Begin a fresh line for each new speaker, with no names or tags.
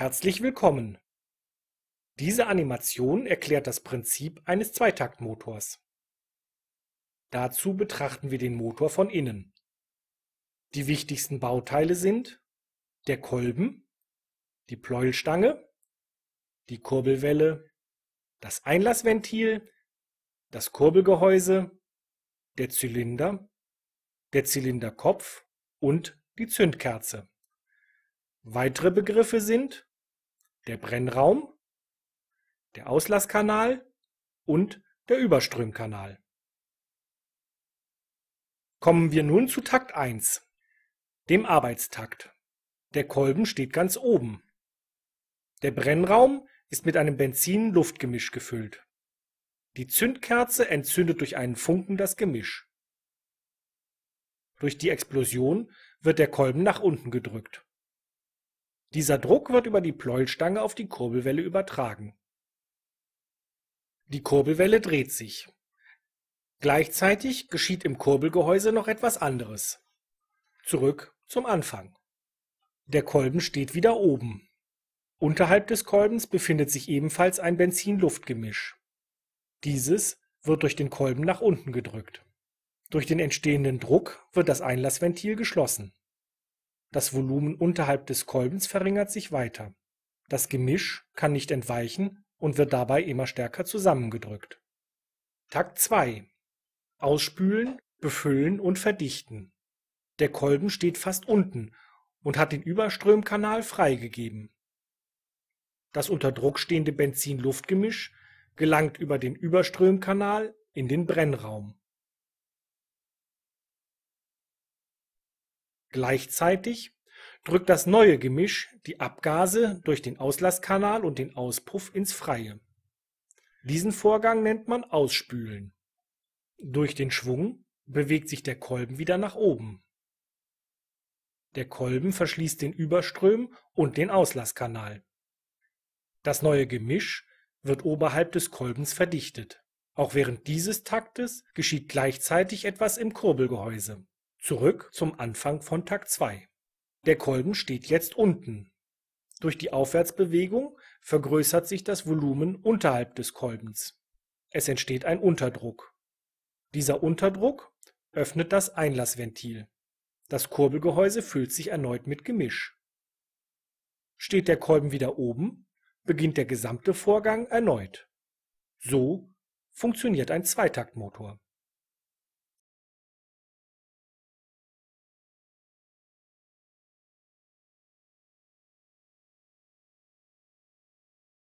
Herzlich willkommen! Diese Animation erklärt das Prinzip eines Zweitaktmotors. Dazu betrachten wir den Motor von innen. Die wichtigsten Bauteile sind der Kolben, die Pleuelstange, die Kurbelwelle, das Einlassventil, das Kurbelgehäuse, der Zylinder, der Zylinderkopf und die Zündkerze. Weitere Begriffe sind der Brennraum, der Auslasskanal und der Überströmkanal. Kommen wir nun zu Takt 1, dem Arbeitstakt. Der Kolben steht ganz oben. Der Brennraum ist mit einem Benzin-Luftgemisch gefüllt. Die Zündkerze entzündet durch einen Funken das Gemisch. Durch die Explosion wird der Kolben nach unten gedrückt. Dieser Druck wird über die Pleuelstange auf die Kurbelwelle übertragen. Die Kurbelwelle dreht sich. Gleichzeitig geschieht im Kurbelgehäuse noch etwas anderes. Zurück zum Anfang. Der Kolben steht wieder oben. Unterhalb des Kolbens befindet sich ebenfalls ein Benzin-Luft-Gemisch. Dieses wird durch den Kolben nach unten gedrückt. Durch den entstehenden Druck wird das Einlassventil geschlossen. Das Volumen unterhalb des Kolbens verringert sich weiter. Das Gemisch kann nicht entweichen und wird dabei immer stärker zusammengedrückt. Takt 2. Ausspülen, befüllen und verdichten. Der Kolben steht fast unten und hat den Überströmkanal freigegeben. Das unter Druck stehende Benzin-Luftgemisch gelangt über den Überströmkanal in den Brennraum. Gleichzeitig drückt das neue Gemisch die Abgase durch den Auslasskanal und den Auspuff ins Freie. Diesen Vorgang nennt man Ausspülen. Durch den Schwung bewegt sich der Kolben wieder nach oben. Der Kolben verschließt den Überström und den Auslasskanal. Das neue Gemisch wird oberhalb des Kolbens verdichtet. Auch während dieses Taktes geschieht gleichzeitig etwas im Kurbelgehäuse zurück zum Anfang von Tag 2. Der Kolben steht jetzt unten. Durch die Aufwärtsbewegung vergrößert sich das Volumen unterhalb des Kolbens. Es entsteht ein Unterdruck. Dieser Unterdruck öffnet das Einlassventil. Das Kurbelgehäuse füllt sich erneut mit Gemisch. Steht der Kolben wieder oben, beginnt der gesamte Vorgang erneut. So funktioniert ein Zweitaktmotor.